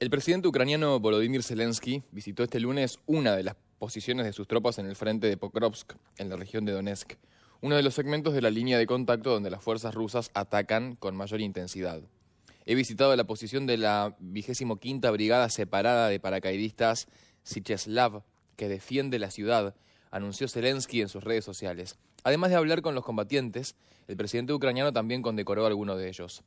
El presidente ucraniano Volodymyr Zelensky visitó este lunes una de las posiciones de sus tropas en el frente de Pokrovsk, en la región de Donetsk, uno de los segmentos de la línea de contacto donde las fuerzas rusas atacan con mayor intensidad. He visitado la posición de la 25 Brigada Separada de Paracaidistas Sicheslav, que defiende la ciudad, anunció Zelensky en sus redes sociales. Además de hablar con los combatientes, el presidente ucraniano también condecoró a algunos de ellos.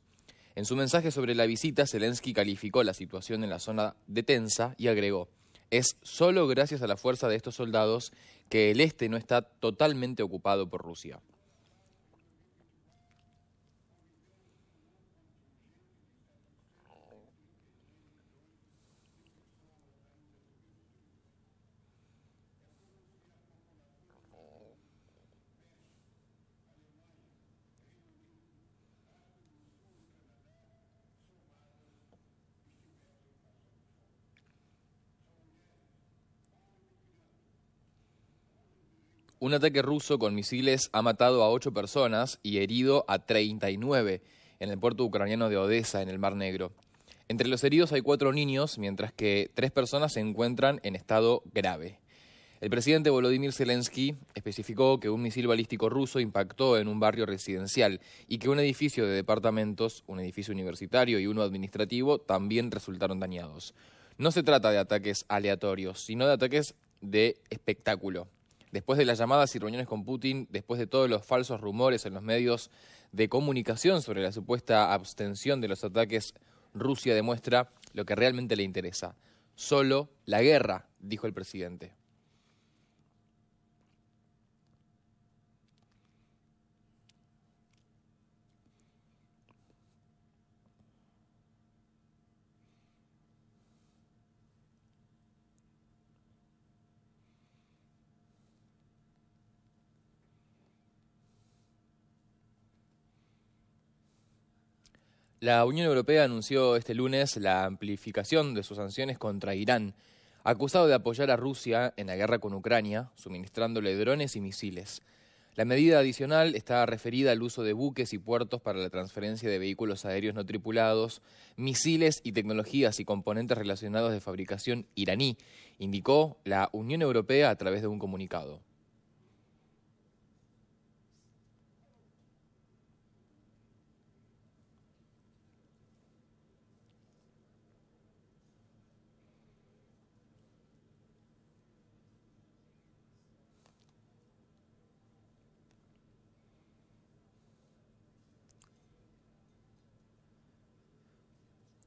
En su mensaje sobre la visita, Zelensky calificó la situación en la zona de tensa y agregó, es solo gracias a la fuerza de estos soldados que el este no está totalmente ocupado por Rusia. Un ataque ruso con misiles ha matado a ocho personas y herido a 39 en el puerto ucraniano de Odessa, en el Mar Negro. Entre los heridos hay cuatro niños, mientras que tres personas se encuentran en estado grave. El presidente Volodymyr Zelensky especificó que un misil balístico ruso impactó en un barrio residencial y que un edificio de departamentos, un edificio universitario y uno administrativo también resultaron dañados. No se trata de ataques aleatorios, sino de ataques de espectáculo después de las llamadas y reuniones con Putin, después de todos los falsos rumores en los medios de comunicación sobre la supuesta abstención de los ataques, Rusia demuestra lo que realmente le interesa. Solo la guerra, dijo el presidente. La Unión Europea anunció este lunes la amplificación de sus sanciones contra Irán, acusado de apoyar a Rusia en la guerra con Ucrania, suministrándole drones y misiles. La medida adicional está referida al uso de buques y puertos para la transferencia de vehículos aéreos no tripulados, misiles y tecnologías y componentes relacionados de fabricación iraní, indicó la Unión Europea a través de un comunicado.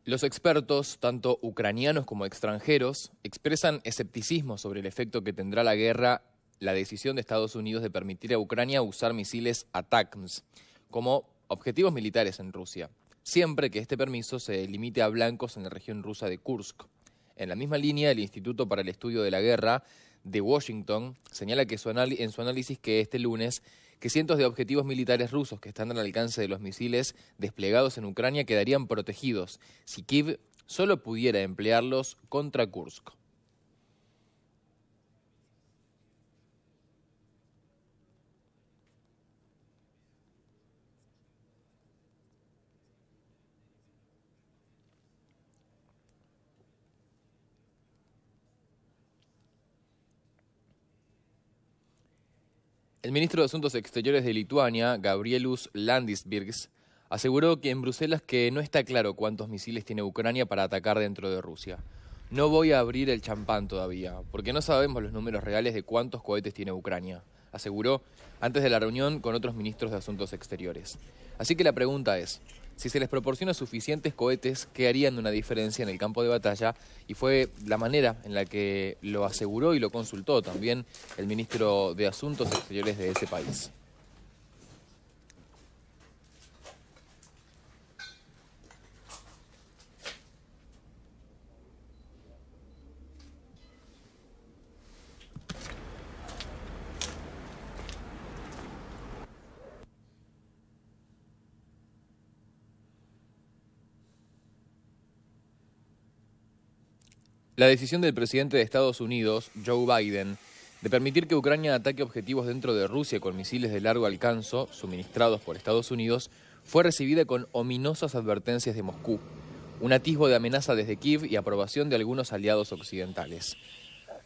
Los expertos, tanto ucranianos como extranjeros, expresan escepticismo sobre el efecto que tendrá la guerra la decisión de Estados Unidos de permitir a Ucrania usar misiles ATACMS como objetivos militares en Rusia, siempre que este permiso se limite a blancos en la región rusa de Kursk. En la misma línea, el Instituto para el Estudio de la Guerra de Washington señala que en su análisis que este lunes que cientos de objetivos militares rusos que están al alcance de los misiles desplegados en Ucrania quedarían protegidos si Kiev solo pudiera emplearlos contra Kursk. El ministro de Asuntos Exteriores de Lituania, Gabrielus Landisbirgs, aseguró que en Bruselas que no está claro cuántos misiles tiene Ucrania para atacar dentro de Rusia. No voy a abrir el champán todavía, porque no sabemos los números reales de cuántos cohetes tiene Ucrania, aseguró antes de la reunión con otros ministros de Asuntos Exteriores. Así que la pregunta es, si se les proporciona suficientes cohetes que harían una diferencia en el campo de batalla y fue la manera en la que lo aseguró y lo consultó también el ministro de Asuntos Exteriores de ese país. La decisión del presidente de Estados Unidos, Joe Biden, de permitir que Ucrania ataque objetivos dentro de Rusia con misiles de largo alcance suministrados por Estados Unidos fue recibida con ominosas advertencias de Moscú, un atisbo de amenaza desde Kiev y aprobación de algunos aliados occidentales.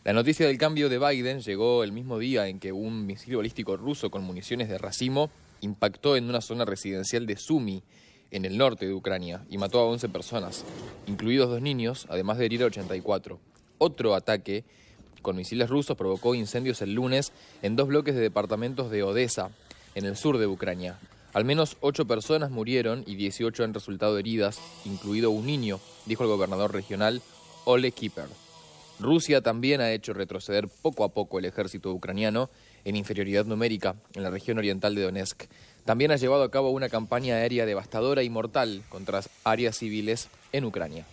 La noticia del cambio de Biden llegó el mismo día en que un misil balístico ruso con municiones de racimo impactó en una zona residencial de Sumi, en el norte de Ucrania y mató a 11 personas, incluidos dos niños, además de herir a 84. Otro ataque con misiles rusos provocó incendios el lunes en dos bloques de departamentos de Odessa, en el sur de Ucrania. Al menos ocho personas murieron y 18 han resultado heridas, incluido un niño, dijo el gobernador regional Ole Kipper. Rusia también ha hecho retroceder poco a poco el ejército ucraniano en inferioridad numérica en la región oriental de Donetsk. También ha llevado a cabo una campaña aérea devastadora y mortal contra áreas civiles en Ucrania.